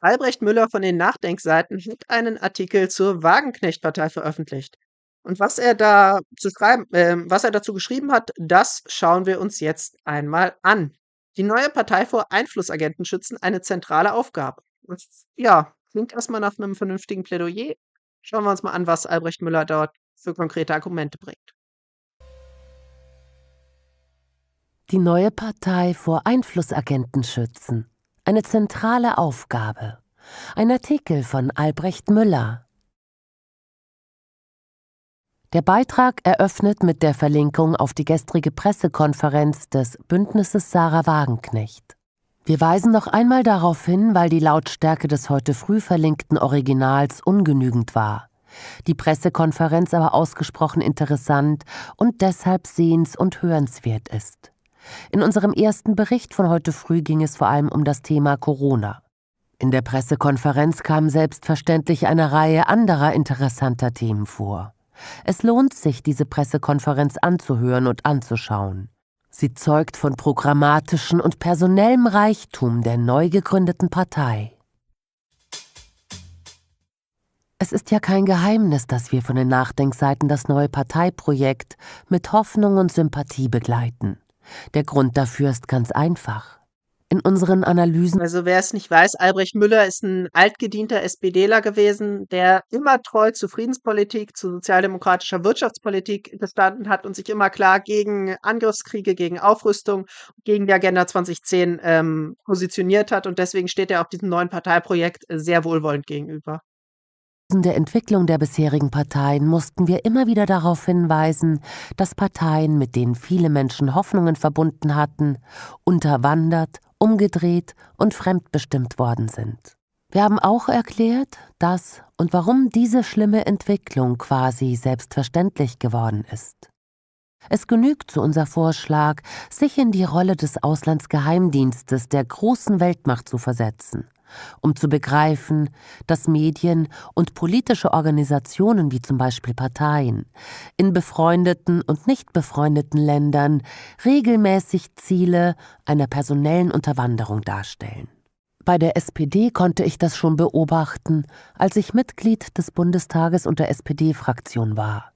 Albrecht Müller von den Nachdenkseiten hat einen Artikel zur Wagenknecht-Partei veröffentlicht. Und was er, da zu schreiben, äh, was er dazu geschrieben hat, das schauen wir uns jetzt einmal an. Die neue Partei vor Einflussagenten schützen, eine zentrale Aufgabe. Und ja, klingt erstmal nach einem vernünftigen Plädoyer. Schauen wir uns mal an, was Albrecht Müller dort für konkrete Argumente bringt. Die neue Partei vor Einflussagenten schützen eine zentrale Aufgabe. Ein Artikel von Albrecht Müller. Der Beitrag eröffnet mit der Verlinkung auf die gestrige Pressekonferenz des Bündnisses Sarah Wagenknecht. Wir weisen noch einmal darauf hin, weil die Lautstärke des heute früh verlinkten Originals ungenügend war. Die Pressekonferenz aber ausgesprochen interessant und deshalb sehens- und hörenswert ist. In unserem ersten Bericht von heute früh ging es vor allem um das Thema Corona. In der Pressekonferenz kamen selbstverständlich eine Reihe anderer interessanter Themen vor. Es lohnt sich, diese Pressekonferenz anzuhören und anzuschauen. Sie zeugt von programmatischem und personellem Reichtum der neu gegründeten Partei. Es ist ja kein Geheimnis, dass wir von den Nachdenkseiten das neue Parteiprojekt mit Hoffnung und Sympathie begleiten. Der Grund dafür ist ganz einfach. In unseren Analysen. Also wer es nicht weiß, Albrecht Müller ist ein altgedienter SPDler gewesen, der immer treu zu Friedenspolitik, zu sozialdemokratischer Wirtschaftspolitik gestanden hat und sich immer klar gegen Angriffskriege, gegen Aufrüstung, gegen die Agenda 2010 ähm, positioniert hat. Und deswegen steht er auch diesem neuen Parteiprojekt sehr wohlwollend gegenüber. In der Entwicklung der bisherigen Parteien mussten wir immer wieder darauf hinweisen, dass Parteien, mit denen viele Menschen Hoffnungen verbunden hatten, unterwandert, umgedreht und fremdbestimmt worden sind. Wir haben auch erklärt, dass und warum diese schlimme Entwicklung quasi selbstverständlich geworden ist. Es genügt zu unser Vorschlag, sich in die Rolle des Auslandsgeheimdienstes der großen Weltmacht zu versetzen um zu begreifen, dass Medien und politische Organisationen wie zum Beispiel Parteien in befreundeten und nicht befreundeten Ländern regelmäßig Ziele einer personellen Unterwanderung darstellen. Bei der SPD konnte ich das schon beobachten, als ich Mitglied des Bundestages und der SPD-Fraktion war.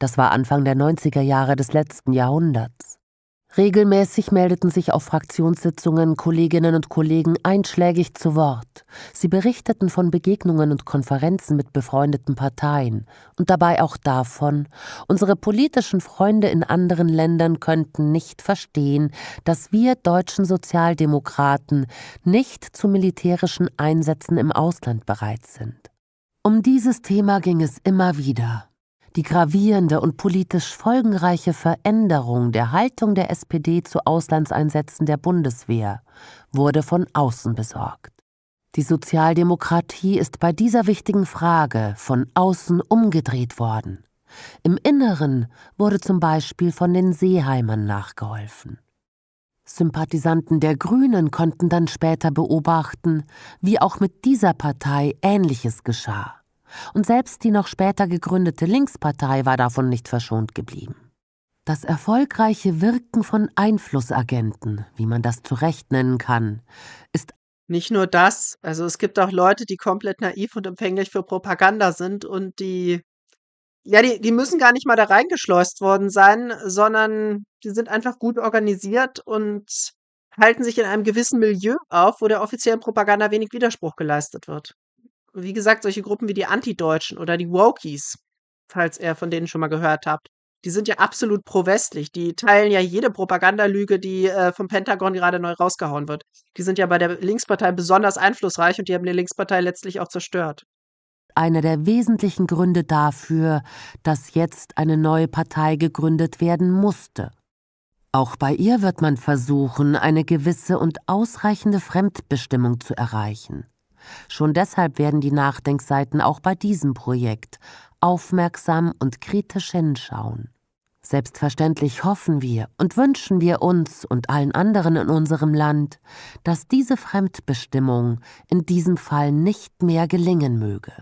Das war Anfang der 90er Jahre des letzten Jahrhunderts. Regelmäßig meldeten sich auf Fraktionssitzungen Kolleginnen und Kollegen einschlägig zu Wort. Sie berichteten von Begegnungen und Konferenzen mit befreundeten Parteien und dabei auch davon, unsere politischen Freunde in anderen Ländern könnten nicht verstehen, dass wir deutschen Sozialdemokraten nicht zu militärischen Einsätzen im Ausland bereit sind. Um dieses Thema ging es immer wieder die gravierende und politisch folgenreiche Veränderung der Haltung der SPD zu Auslandseinsätzen der Bundeswehr wurde von außen besorgt. Die Sozialdemokratie ist bei dieser wichtigen Frage von außen umgedreht worden. Im Inneren wurde zum Beispiel von den Seeheimern nachgeholfen. Sympathisanten der Grünen konnten dann später beobachten, wie auch mit dieser Partei Ähnliches geschah. Und selbst die noch später gegründete Linkspartei war davon nicht verschont geblieben. Das erfolgreiche Wirken von Einflussagenten, wie man das zu Recht nennen kann, ist nicht nur das, also es gibt auch Leute, die komplett naiv und empfänglich für Propaganda sind und die, ja, die, die müssen gar nicht mal da reingeschleust worden sein, sondern die sind einfach gut organisiert und halten sich in einem gewissen Milieu auf, wo der offiziellen Propaganda wenig Widerspruch geleistet wird wie gesagt, solche Gruppen wie die Antideutschen oder die Wokies, falls ihr von denen schon mal gehört habt, die sind ja absolut pro-westlich. Die teilen ja jede Propagandalüge, die äh, vom Pentagon gerade neu rausgehauen wird. Die sind ja bei der Linkspartei besonders einflussreich und die haben die Linkspartei letztlich auch zerstört. Einer der wesentlichen Gründe dafür, dass jetzt eine neue Partei gegründet werden musste. Auch bei ihr wird man versuchen, eine gewisse und ausreichende Fremdbestimmung zu erreichen. Schon deshalb werden die Nachdenkseiten auch bei diesem Projekt aufmerksam und kritisch hinschauen. Selbstverständlich hoffen wir und wünschen wir uns und allen anderen in unserem Land, dass diese Fremdbestimmung in diesem Fall nicht mehr gelingen möge.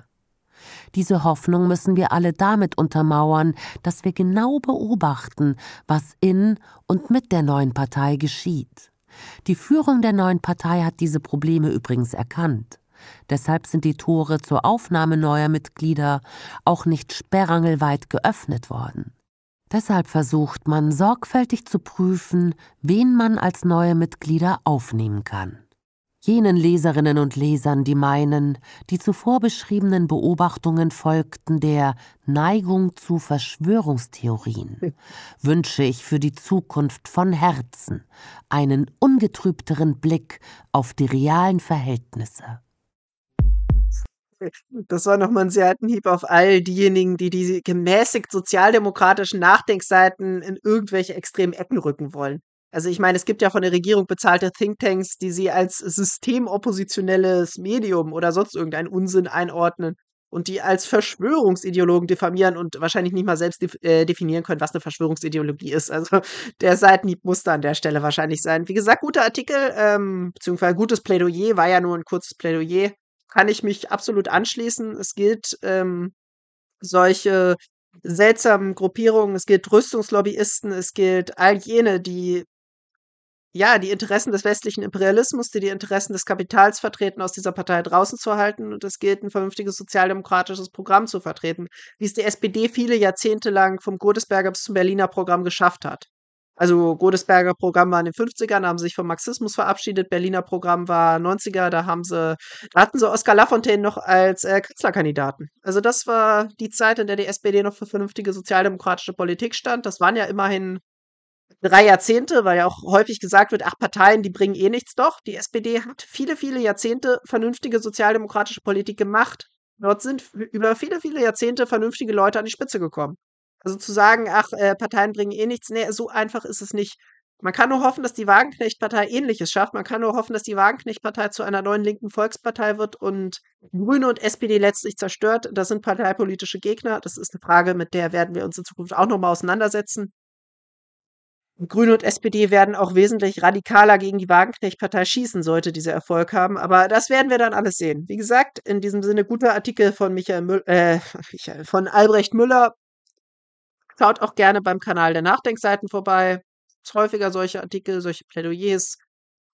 Diese Hoffnung müssen wir alle damit untermauern, dass wir genau beobachten, was in und mit der neuen Partei geschieht. Die Führung der neuen Partei hat diese Probleme übrigens erkannt. Deshalb sind die Tore zur Aufnahme neuer Mitglieder auch nicht sperrangelweit geöffnet worden. Deshalb versucht man sorgfältig zu prüfen, wen man als neue Mitglieder aufnehmen kann. Jenen Leserinnen und Lesern, die meinen, die zuvor beschriebenen Beobachtungen folgten der Neigung zu Verschwörungstheorien, wünsche ich für die Zukunft von Herzen einen ungetrübteren Blick auf die realen Verhältnisse. Das war nochmal ein sehr harten Hieb auf all diejenigen, die diese gemäßigt sozialdemokratischen Nachdenkseiten in irgendwelche extremen Ecken rücken wollen. Also ich meine, es gibt ja von der Regierung bezahlte Thinktanks, die sie als systemoppositionelles Medium oder sonst irgendeinen Unsinn einordnen und die als Verschwörungsideologen diffamieren und wahrscheinlich nicht mal selbst äh, definieren können, was eine Verschwörungsideologie ist. Also der Seitenhieb muss da an der Stelle wahrscheinlich sein. Wie gesagt, guter Artikel, ähm, beziehungsweise gutes Plädoyer, war ja nur ein kurzes Plädoyer kann ich mich absolut anschließen. Es gilt ähm, solche seltsamen Gruppierungen, es gilt Rüstungslobbyisten, es gilt all jene, die ja, die Interessen des westlichen Imperialismus, die die Interessen des Kapitals vertreten, aus dieser Partei draußen zu halten. Und es gilt, ein vernünftiges sozialdemokratisches Programm zu vertreten, wie es die SPD viele Jahrzehnte lang vom Godesberger bis zum Berliner Programm geschafft hat. Also Godesberger Programm war in den 50ern, haben sich vom Marxismus verabschiedet. Berliner Programm war 90er, da haben sie, da hatten sie Oskar Lafontaine noch als äh, Kanzlerkandidaten. Also das war die Zeit, in der die SPD noch für vernünftige sozialdemokratische Politik stand. Das waren ja immerhin drei Jahrzehnte, weil ja auch häufig gesagt wird, ach, Parteien, die bringen eh nichts. Doch, die SPD hat viele, viele Jahrzehnte vernünftige sozialdemokratische Politik gemacht. Dort sind über viele, viele Jahrzehnte vernünftige Leute an die Spitze gekommen. Also zu sagen, ach, äh, Parteien bringen eh nichts, nee, so einfach ist es nicht. Man kann nur hoffen, dass die Wagenknecht-Partei Ähnliches schafft. Man kann nur hoffen, dass die Wagenknecht-Partei zu einer neuen linken Volkspartei wird und Grüne und SPD letztlich zerstört. Das sind parteipolitische Gegner. Das ist eine Frage, mit der werden wir uns in Zukunft auch nochmal auseinandersetzen. Grüne und SPD werden auch wesentlich radikaler gegen die Wagenknecht-Partei schießen, sollte dieser Erfolg haben. Aber das werden wir dann alles sehen. Wie gesagt, in diesem Sinne guter Artikel von Michael Müll, äh, von Albrecht Müller Schaut auch gerne beim Kanal der Nachdenkseiten vorbei. Es häufiger solche Artikel, solche Plädoyers,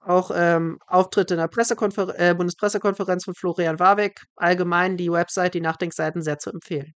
auch ähm, Auftritte in der Pressekonfer äh, Bundespressekonferenz von Florian Warbeck. Allgemein die Website, die Nachdenkseiten sehr zu empfehlen.